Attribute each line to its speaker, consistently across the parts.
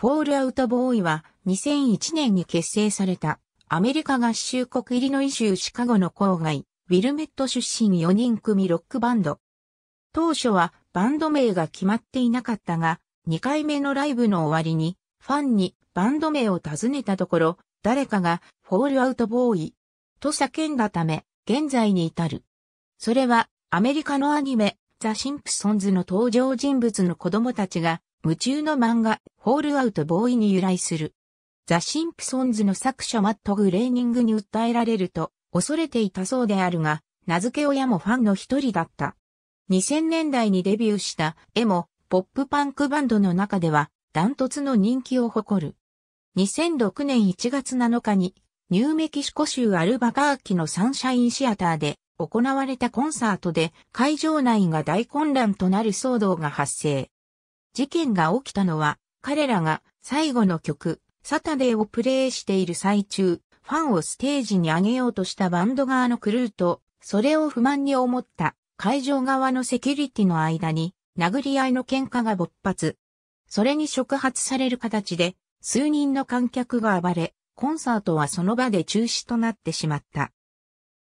Speaker 1: フォールアウトボーイは2001年に結成されたアメリカ合衆国イリノイ州シカゴの郊外、ウィルメット出身4人組ロックバンド。当初はバンド名が決まっていなかったが、2回目のライブの終わりにファンにバンド名を尋ねたところ、誰かがフォールアウトボーイと叫んだため、現在に至る。それはアメリカのアニメ、ザ・シンプソンズの登場人物の子供たちが夢中の漫画、ホールアウトボーイに由来する。ザ・シンプソンズの作者マット・グレーニングに訴えられると、恐れていたそうであるが、名付け親もファンの一人だった。2000年代にデビューした絵も、ポップパンクバンドの中では、ダントツの人気を誇る。2006年1月7日に、ニューメキシコ州アルバカーキのサンシャインシアターで行われたコンサートで会場内が大混乱となる騒動が発生。事件が起きたのは、彼らが最後の曲、サタデーをプレイしている最中、ファンをステージに上げようとしたバンド側のクルーと、それを不満に思った会場側のセキュリティの間に、殴り合いの喧嘩が勃発。それに触発される形で、数人の観客が暴れ、コンサートはその場で中止となってしまった。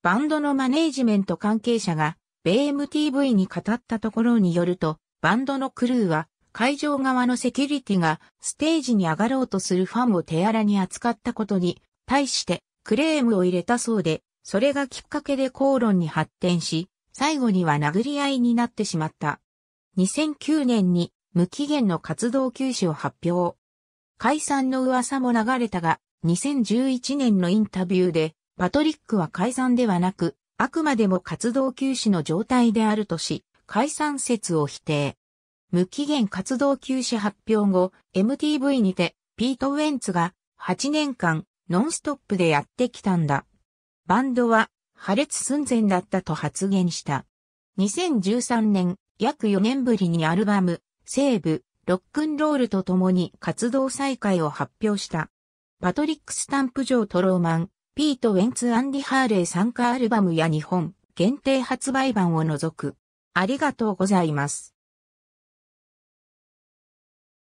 Speaker 1: バンドのマネージメント関係者が、BMTV に語ったところによると、バンドのクルーは、会場側のセキュリティがステージに上がろうとするファンを手荒に扱ったことに対してクレームを入れたそうで、それがきっかけで口論に発展し、最後には殴り合いになってしまった。2009年に無期限の活動休止を発表。解散の噂も流れたが、2011年のインタビューで、パトリックは解散ではなく、あくまでも活動休止の状態であるとし、解散説を否定。無期限活動休止発表後、MTV にて、ピート・ウェンツが8年間ノンストップでやってきたんだ。バンドは破裂寸前だったと発言した。2013年、約4年ぶりにアルバム、セーブ、ロックンロールと共に活動再開を発表した。パトリック・スタンプ・ジョー・トローマン、ピート・ウェンツ・アンディ・ハーレー参加アルバムや日本限定発売版を除く。ありがとうございます。